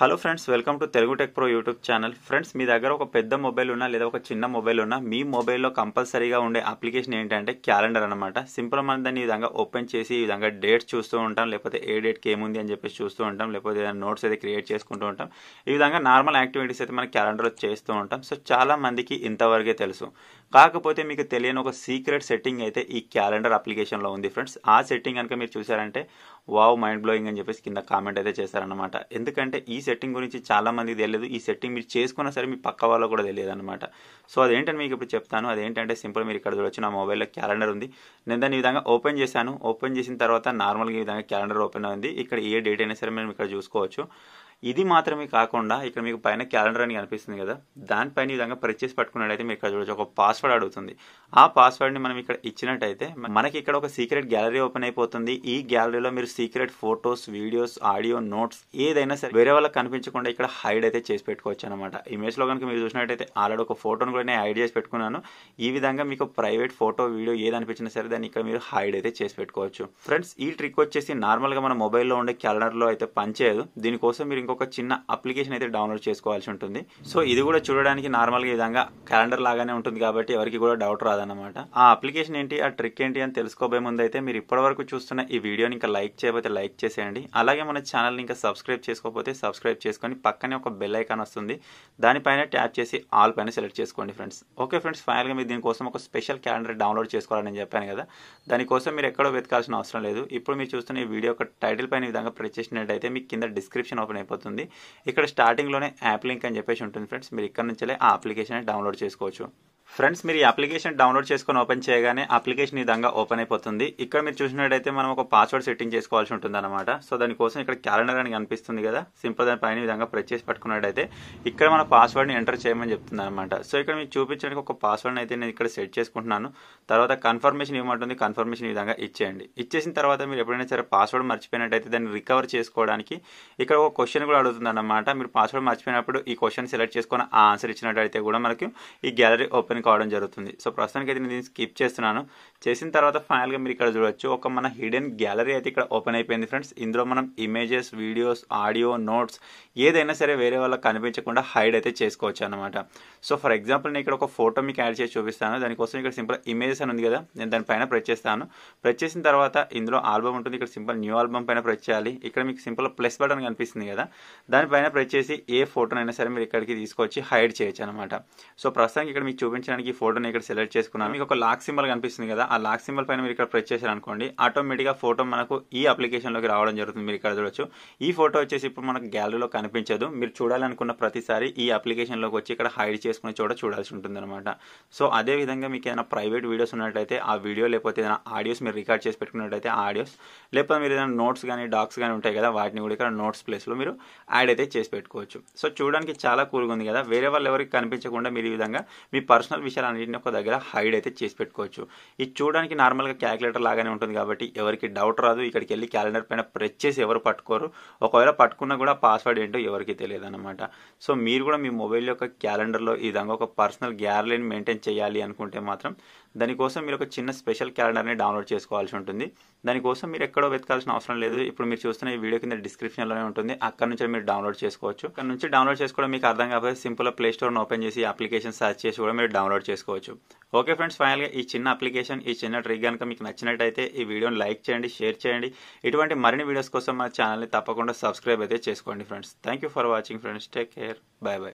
hello friends welcome to Telugu tech pro YouTube channel friends మీ దగ్గర ఒక పెద్ద మొబైల్ ఉన్నా లేదా ఒక చిన్న మొబైల్ ఉన్నా మీ మొబైల్లో కంపల్సరీగా ఉండే అప్లికేషన్ ఏంటంటే క్యాలెండర్ అనమాట సింపుల్ మనం దాన్ని విధంగా ఓపెన్ చేసి ఈ విధంగా డేట్స్ చూస్తూ ఉంటాం లేకపోతే ఏ డేట్కి ఏముంది అని చెప్పేసి చూస్తూ ఉంటాం లేకపోతే ఏదైనా నోట్స్ అయితే క్రియేట్ చేసుకుంటూ ఉంటాం ఈ విధంగా నార్మల్ యాక్టివిటీస్ అయితే మన క్యాలెండర్లో చేస్తూ ఉంటాం సో చాలా మందికి ఇంతవరకే తెలుసు కాకపోతే మీకు తెలియని ఒక సీక్రెట్ సెట్టింగ్ అయితే ఈ క్యాలెండర్ అప్లికేషన్లో ఉంది ఫ్రెండ్స్ ఆ సెట్టింగ్ కనుక మీరు చూసారంటే వావ్ మైండ్ బ్లోయింగ్ అని చెప్పేసి కింద కామెంట్ అయితే చేశారనమాట ఎందుకంటే ఈ సెట్టింగ్ గురించి చాలా మంది తెలియదు ఈ సెట్టింగ్ మీరు చేసుకున్నా సరే మీ పక్క వాళ్ళు కూడా తెలియదు అనమాట సో అదేంటని మీకు ఇప్పుడు చెప్తాను అదేంటంటే సింపుల్ మీరు ఇక్కడ చూడొచ్చు నా మొబైల్లో క్యాలెండర్ ఉంది నేను దాన్ని ఈ విధంగా ఓపెన్ చేశాను ఓపెన్ చేసిన తర్వాత నార్మల్గా ఈ విధంగా క్యాలెండర్ ఓపెన్ అయింది ఇక్కడ ఏ డేట్ అయినా సరే మేము ఇక్కడ చూసుకోవచ్చు ఇది మాత్రమే కాకుండా ఇక్కడ మీకు పైన క్యాలెండర్ అని కనిపిస్తుంది కదా దానిపైన విధంగా ప్రెస్ చేసి పట్టుకున్నట్లయితే మీరు ఇక్కడ చూడొచ్చు ఒక పాస్వర్డ్ అడుగుతుంది ఆ పాస్వర్డ్ని మనం ఇక్కడ ఇచ్చినట్టయితే మనకి ఇక్కడ ఒక సీక్రెట్ గ్యాలరీ ఓపెన్ అయిపోతుంది ఈ గ్యాలరీలో మీరు secret photos videos audio notes ఏదైనా సరే వేరే వాళ్ళకి కనిపించకుండా ఇక్కడ హైడ్ అయితే చేసి పెట్టుకోవచ్చు అనమాట ఇమేజ్లో కనుక మీరు చూసినట్టయితే ఆల్రెడీ ఒక ఫోటోను కూడా నేను హైడ్ చేసి పెట్టుకున్నాను ఈ విధంగా మీకు ప్రైవేట్ ఫోటో వీడియో ఏది అనిపించినా సరే దాన్ని ఇక్కడ మీరు హైడ్ అయితే చేసి పెట్టుకోవచ్చు ఫ్రెండ్స్ ఈ ట్రిక్ వచ్చేసి నార్మల్గా మన మొబైల్లో ఉండే క్యాలెండర్లో అయితే పనిచేయదు దీనికోసం మీరు ఇంకొక చిన్న అప్లికేషన్ అయితే డౌన్లోడ్ చేసుకోవాల్సి ఉంటుంది సో ఇది కూడా చూడడానికి నార్మల్గా విధంగా క్యాలెండర్ లాగానే ఉంటుంది కాబట్టి ఎవరికి కూడా డౌట్ రాదనమాట ఆ అప్లికేషన్ ఏంటి ఆ ట్రిక్ ఏంటి అని తెలుసుకోబోయే ముందు అయితే మీరు ఇప్పటివరకు చూస్తున్న ఈ వీడియోని ఇంకా లైక్ చేయబోతే లైక్ చేసేయండి అలాగే మన ఛానల్ని ఇంకా సబ్స్క్రైబ్ చేసుకోకపోతే సబ్స్క్రైబ్ చేసుకొని పక్కనే ఒక బెల్ ఐకాన్ వస్తుంది దానిపైన ట్యాప్ చేసి ఆల్ పైన సెలెక్ట్ చేసుకోండి ఫ్రెండ్స్ ఓకే ఫ్రెండ్స్ ఫైనల్గా మీరు దీనికోసం ఒక స్పెషల్ క్యాలెండర్ డౌన్లోడ్ చేసుకోవాలని చెప్పాను కదా దానికోసం మీరు ఎక్కడో వెతకాల్సిన అవసరం లేదు ఇప్పుడు మీరు చూస్తున్న ఈ వీడియో ఒక టైటిల్ పైన విధంగా ప్రెస్ అయితే మీకు కింద డిస్క్రిప్షన్ ఓపెన్ అయిపోతుంది అయిపోతుంది ఇక్కడ స్టార్టింగ్లోనే యాప్ లింక్ అని చెప్పేసి ఉంటుంది ఫ్రెండ్స్ మీరు ఇక్కడ నుంచే ఆ అప్లికేషన్ డౌన్లోడ్ చేసుకోవచ్చు ఫ్రెండ్స్ మీరు ఈ అప్లికేషన్ డౌన్లోడ్ చేసుకొని ఓపెన్ చేయగానే అప్లికేషన్ ఈ విధంగా ఓపెన్ అయిపోతుంది ఇక్కడ మీరు చూసినట్టయితే మనం ఒక పాస్వర్డ్ సెట్టింగ్ చేసుకోవాల్సి ఉంటుంది అనమాట సో దానికోసం ఇక్కడ క్యాలెండర్ అని కనిపిస్తుంది కదా సింపుల్ దాని పైన విధంగా ప్రెస్ చేసి పట్టుకున్నట్టయితే ఇక్కడ మన పాస్వర్డ్ని ఎంటర్ చేయమని చెప్తుంది అనమాట సో ఇక్కడ మీకు చూపించడానికి ఒక పాస్వర్డ్ని అయితే నేను ఇక్కడ సెట్ చేసుకుంటున్నాను తర్వాత కన్ఫర్మేషన్ ఇవ్వమంటుంది కన్ఫర్మేషన్ ఈ విధంగా ఇచ్చేయండి ఇచ్చేసిన తర్వాత మీరు ఎప్పుడైనా సరే పాస్వర్డ్ మర్చిపోయినట్టయితే దాన్ని రికవర్ చేసుకోవడానికి ఇక్కడ ఒక క్వశ్చన్ కూడా అడుగుతుంది అనమాట మీరు పాస్వర్డ్ మర్చిపోయినప్పుడు ఈ క్వశ్చన్ సెలెక్ట్ చేసుకొని ఆ ఆన్సర్ ఇచ్చినట్టయితే కూడా మనకి ఈ గ్యాలరీ ఓపెన్ తీసుకొని కావడం జరుగుతుంది సో ప్రస్తుతానికి అయితే నేను దీన్ని స్కిప్ చేస్తున్నాను చేసిన తర్వాత ఫైనల్గా మీరు ఇక్కడ చూడొచ్చు ఒక మన హిడెన్ గ్యాలరీ అయితే ఇక్కడ ఓపెన్ అయిపోయింది ఫ్రెండ్స్ ఇందులో మనం ఇమేజెస్ వీడియోస్ ఆడియో నోట్స్ ఏదైనా సరే వేరే వాళ్ళకి కనిపించకుండా హైడ్ అయితే చేసుకోవచ్చు అనమాట సో ఫర్ ఎగ్జాంపుల్ నేను ఇక్కడ ఒక ఫోటో మీకు యాడ్ చేసి చూపిస్తాను దానికోసం ఇక్కడ సింపుల్ ఇమేజెస్ అని ఉంది కదా నేను దానిపైన ప్రెచ్ చేస్తాను ప్రెచ్ చేసిన తర్వాత ఇందులో ఆల్బమ్ ఉంటుంది ఇక్కడ సింపుల్ న్యూ ఆల్బమ్ పైన ప్రెచ్ చేయాలి ఇక్కడ మీకు సింపుల్ ప్లస్ బటన్ కనిపిస్తుంది కదా దానిపైన ప్రెచ్ చేసి ఏ ఫోటోనైనా సరే మీరు ఇక్కడికి తీసుకొచ్చి హైడ్ చేయొచ్చు అనమాట సో ప్రస్తుతానికి ఇక్కడ మీకు చూపించి చూపించడానికి ఫోటోని ఇక్కడ సెలెక్ట్ చేసుకున్నాను మీకు ఒక లాక్ సింబల్ కనిపిస్తుంది కదా ఆ లాక్ సింబల్ పైన మీరు ఇక్కడ ప్రెస్ చేశారు అనుకోండి ఆటోమేటిక్గా ఫోటో మనకు ఈ అప్లికేషన్లోకి రావడం జరుగుతుంది మీరు ఇక్కడ చూడొచ్చు ఈ ఫోటో వచ్చేసి ఇప్పుడు మనకు గ్యాలరీలో కనిపించదు మీరు చూడాలనుకున్న ప్రతిసారి ఈ అప్లికేషన్లోకి వచ్చి ఇక్కడ హైడ్ చేసుకునే చోట చూడాల్సి ఉంటుంది అనమాట సో అదే విధంగా మీకు ఏదైనా ప్రైవేట్ వీడియోస్ ఉన్నట్లయితే ఆ వీడియో లేకపోతే ఏదైనా ఆడియోస్ మీరు రికార్డ్ చేసి పెట్టుకున్నట్లయితే ఆడియోస్ లేకపోతే మీరు ఏదైనా నోట్స్ కానీ డాక్స్ కానీ ఉంటాయి కదా వాటిని కూడా ఇక్కడ నోట్స్ ప్లేస్లో మీరు యాడ్ అయితే చేసి పెట్టుకోవచ్చు సో చూడడానికి చాలా కూల్గా ఉంది కదా వేరే వాళ్ళు ఎవరికి కనిపించకుండా మీరు ఈ విధంగా మీ పర్సనల్ పర్సనల్ అన్నింటినీ ఒక దగ్గర హైడ్ అయితే చేసి పెట్టుకోవచ్చు ఇది చూడడానికి నార్మల్గా క్యాలిక్యులేటర్ లాగానే ఉంటుంది కాబట్టి ఎవరికి డౌట్ రాదు ఇక్కడికి వెళ్ళి క్యాలెండర్ పైన ప్రెస్ చేసి ఎవరు పట్టుకోరు ఒకవేళ పట్టుకున్నా కూడా పాస్వర్డ్ ఏంటో ఎవరికి తెలియదు అనమాట సో మీరు కూడా మీ మొబైల్ యొక్క క్యాలెండర్లో ఈ విధంగా ఒక పర్సనల్ గ్యాలరీని మెయింటైన్ చేయాలి అనుకుంటే మాత్రం దానికోసం మీరు ఒక చిన్న స్పెషల్ క్యాలెండర్ని డౌన్లోడ్ చేసుకోవాల్సి ఉంటుంది దానికోసం మీరు ఎక్కడో వెతకాల్సిన అవసరం లేదు ఇప్పుడు మీరు చూస్తున్న ఈ వీడియో కింద డిస్క్రిప్షన్లోనే ఉంటుంది అక్కడ నుంచి మీరు డౌన్లోడ్ చేసుకోవచ్చు అక్కడ నుంచి డౌన్లోడ్ చేసుకోవడం మీకు అర్థం కాకపోతే సింపుల్ ప్లే స్టోర్ని ఓపెన్ చేసి అప్లికేషన్ సెర్చ్ చేసి కూడా మీరు డౌన్లోడ్ డౌన్లోడ్ చేసుకోవచ్చు ఓకే ఫ్రెండ్స్ ఫైనల్గా ఈ చిన్న అప్లికేషన్ ఈ చిన్న ట్రిక్ కనుక మీకు నచ్చినట్టయితే ఈ వీడియోని లైక్ చేయండి షేర్ చేయండి ఇటువంటి మరిన్ని వీడియోస్ కోసం మా ఛానల్ని తప్పకుండా సబ్స్క్రైబ్ అయితే చేసుకోండి friends thank you for watching friends take care bye bye